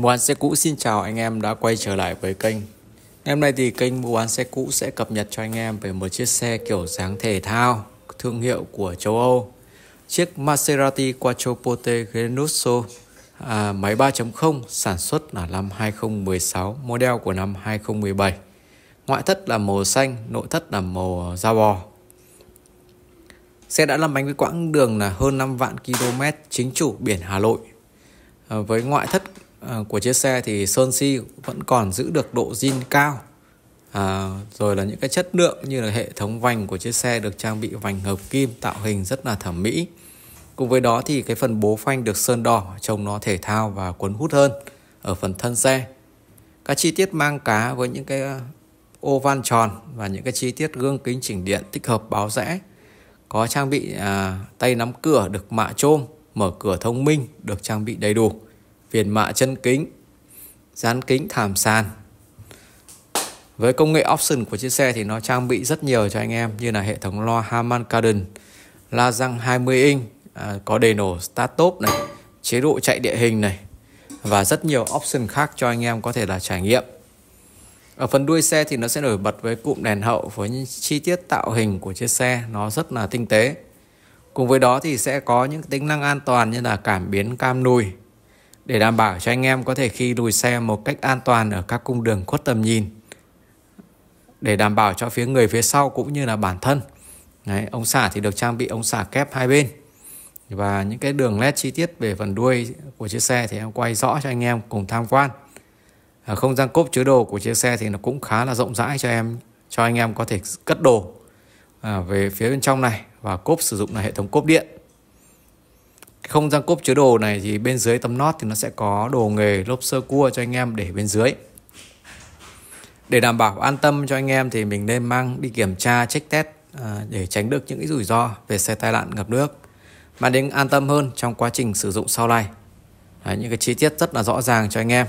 Mua bán xe cũ xin chào anh em đã quay trở lại với kênh Hôm nay thì kênh mua bán xe cũ sẽ cập nhật cho anh em về một chiếc xe kiểu dáng thể thao thương hiệu của châu Âu Chiếc Maserati Quattroporte Genusso à, máy 3.0 sản xuất là năm 2016 model của năm 2017 Ngoại thất là màu xanh, nội thất là màu da bò Xe đã làm bánh với quãng đường là hơn 5 vạn km chính chủ biển Hà Nội à, với ngoại thất Ờ, của chiếc xe thì sơn si vẫn còn giữ được độ zin cao à, rồi là những cái chất lượng như là hệ thống vành của chiếc xe được trang bị vành hợp kim tạo hình rất là thẩm mỹ cùng với đó thì cái phần bố phanh được sơn đỏ trông nó thể thao và cuốn hút hơn ở phần thân xe các chi tiết mang cá với những cái ô van tròn và những cái chi tiết gương kính chỉnh điện tích hợp báo rẽ có trang bị à, tay nắm cửa được mạ trôm mở cửa thông minh được trang bị đầy đủ viền mạ chân kính, dán kính thảm sàn. Với công nghệ option của chiếc xe thì nó trang bị rất nhiều cho anh em như là hệ thống loa Harman Kardon, la răng 20 inch, à, có đề nổ start top này, chế độ chạy địa hình này và rất nhiều option khác cho anh em có thể là trải nghiệm. Ở phần đuôi xe thì nó sẽ nổi bật với cụm đèn hậu với những chi tiết tạo hình của chiếc xe nó rất là tinh tế. Cùng với đó thì sẽ có những tính năng an toàn như là cảm biến cam nùi, để đảm bảo cho anh em có thể khi lùi xe một cách an toàn ở các cung đường khuất tầm nhìn để đảm bảo cho phía người phía sau cũng như là bản thân Đấy, ống xả thì được trang bị ống xả kép hai bên và những cái đường led chi tiết về phần đuôi của chiếc xe thì em quay rõ cho anh em cùng tham quan ở không gian cốp chứa đồ của chiếc xe thì nó cũng khá là rộng rãi cho em cho anh em có thể cất đồ à, về phía bên trong này và cốp sử dụng là hệ thống cốp điện không gian cốp chứa đồ này thì bên dưới tấm nót thì nó sẽ có đồ nghề lốp sơ cua cho anh em để bên dưới để đảm bảo an tâm cho anh em thì mình nên mang đi kiểm tra check test à, để tránh được những rủi ro về xe tai nạn ngập nước mà đến an tâm hơn trong quá trình sử dụng sau này Đấy, những cái chi tiết rất là rõ ràng cho anh em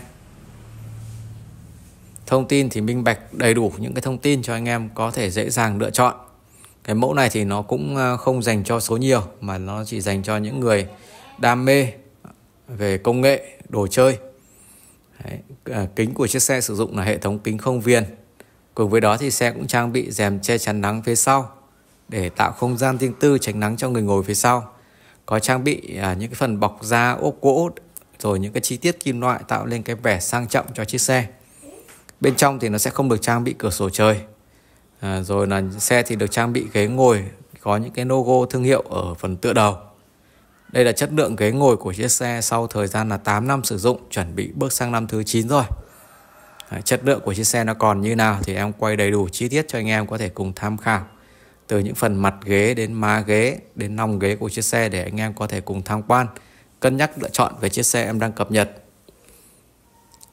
thông tin thì minh bạch đầy đủ những cái thông tin cho anh em có thể dễ dàng lựa chọn cái mẫu này thì nó cũng à, không dành cho số nhiều mà nó chỉ dành cho những người đam mê về công nghệ đồ chơi Đấy, à, kính của chiếc xe sử dụng là hệ thống kính không viền cùng với đó thì xe cũng trang bị rèm che chắn nắng phía sau để tạo không gian riêng tư tránh nắng cho người ngồi phía sau có trang bị à, những cái phần bọc da ốp gỗ rồi những cái chi tiết kim loại tạo lên cái vẻ sang trọng cho chiếc xe bên trong thì nó sẽ không được trang bị cửa sổ trời à, rồi là xe thì được trang bị ghế ngồi có những cái logo thương hiệu ở phần tựa đầu đây là chất lượng ghế ngồi của chiếc xe sau thời gian là 8 năm sử dụng, chuẩn bị bước sang năm thứ 9 rồi. chất lượng của chiếc xe nó còn như nào thì em quay đầy đủ chi tiết cho anh em có thể cùng tham khảo. Từ những phần mặt ghế đến má ghế đến nòng ghế của chiếc xe để anh em có thể cùng tham quan, cân nhắc lựa chọn về chiếc xe em đang cập nhật.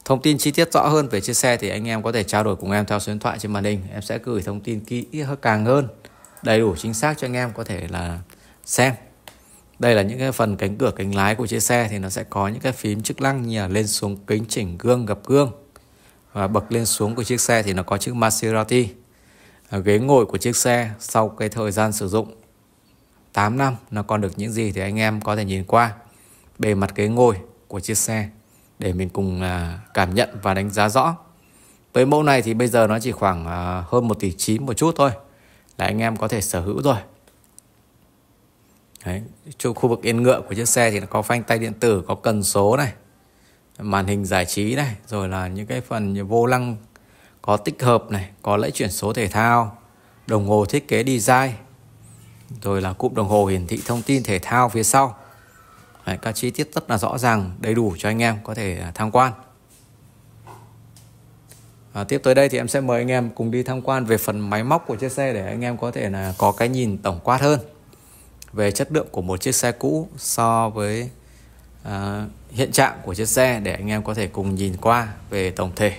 Thông tin chi tiết rõ hơn về chiếc xe thì anh em có thể trao đổi cùng em theo số điện thoại trên màn hình. Em sẽ gửi thông tin kỹ càng hơn, đầy đủ chính xác cho anh em có thể là xem đây là những cái phần cánh cửa cánh lái của chiếc xe thì nó sẽ có những cái phím chức năng như là lên xuống kính chỉnh gương gập gương và bậc lên xuống của chiếc xe thì nó có chữ Maserati ở ghế ngồi của chiếc xe sau cái thời gian sử dụng 8 năm nó còn được những gì thì anh em có thể nhìn qua bề mặt ghế ngồi của chiếc xe để mình cùng à, cảm nhận và đánh giá rõ với mẫu này thì bây giờ nó chỉ khoảng à, hơn 1 tỷ 9 một chút thôi là anh em có thể sở hữu rồi Đấy, khu vực yên ngựa của chiếc xe thì nó có phanh tay điện tử, có cần số này, màn hình giải trí này, rồi là những cái phần như vô lăng có tích hợp này, có lẫy chuyển số thể thao, đồng hồ thiết kế design, rồi là cụm đồng hồ hiển thị thông tin thể thao phía sau. Đấy, các chi tiết rất là rõ ràng, đầy đủ cho anh em có thể à, tham quan. À, tiếp tới đây thì em sẽ mời anh em cùng đi tham quan về phần máy móc của chiếc xe để anh em có thể là có cái nhìn tổng quát hơn về chất lượng của một chiếc xe cũ so với uh, hiện trạng của chiếc xe để anh em có thể cùng nhìn qua về tổng thể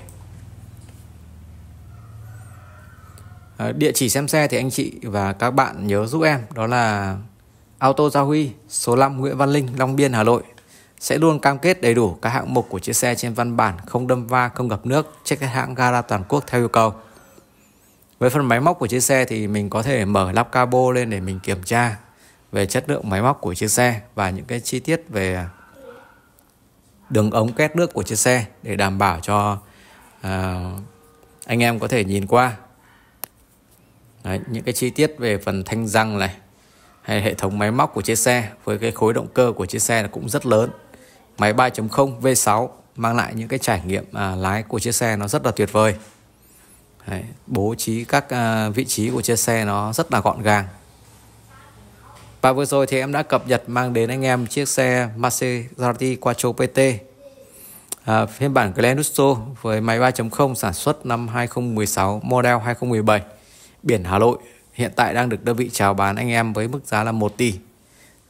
uh, địa chỉ xem xe thì anh chị và các bạn nhớ giúp em đó là Auto Gia Huy số 5 Nguyễn Văn Linh Long Biên Hà Nội sẽ luôn cam kết đầy đủ các hạng mục của chiếc xe trên văn bản không đâm va không gặp nước trên các hãng gara toàn quốc theo yêu cầu với phần máy móc của chiếc xe thì mình có thể mở lắp cabo lên để mình kiểm tra về chất lượng máy móc của chiếc xe và những cái chi tiết về đường ống két nước của chiếc xe để đảm bảo cho uh, anh em có thể nhìn qua Đấy, những cái chi tiết về phần thanh răng này hay hệ thống máy móc của chiếc xe với cái khối động cơ của chiếc xe là cũng rất lớn máy 3.0 V6 mang lại những cái trải nghiệm à, lái của chiếc xe nó rất là tuyệt vời Đấy, bố trí các à, vị trí của chiếc xe nó rất là gọn gàng và vừa rồi thì em đã cập nhật mang đến anh em chiếc xe Maserati Quattro PT à, phiên bản Glenusto với máy 3.0 sản xuất năm 2016 model 2017 biển Hà Nội hiện tại đang được đơn vị chào bán anh em với mức giá là 1 tỷ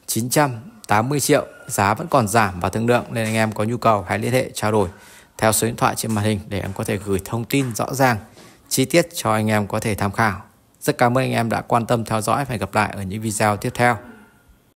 980 triệu giá vẫn còn giảm và thương lượng nên anh em có nhu cầu hãy liên hệ trao đổi theo số điện thoại trên màn hình để em có thể gửi thông tin rõ ràng chi tiết cho anh em có thể tham khảo rất cảm ơn anh em đã quan tâm theo dõi và hẹn gặp lại ở những video tiếp theo.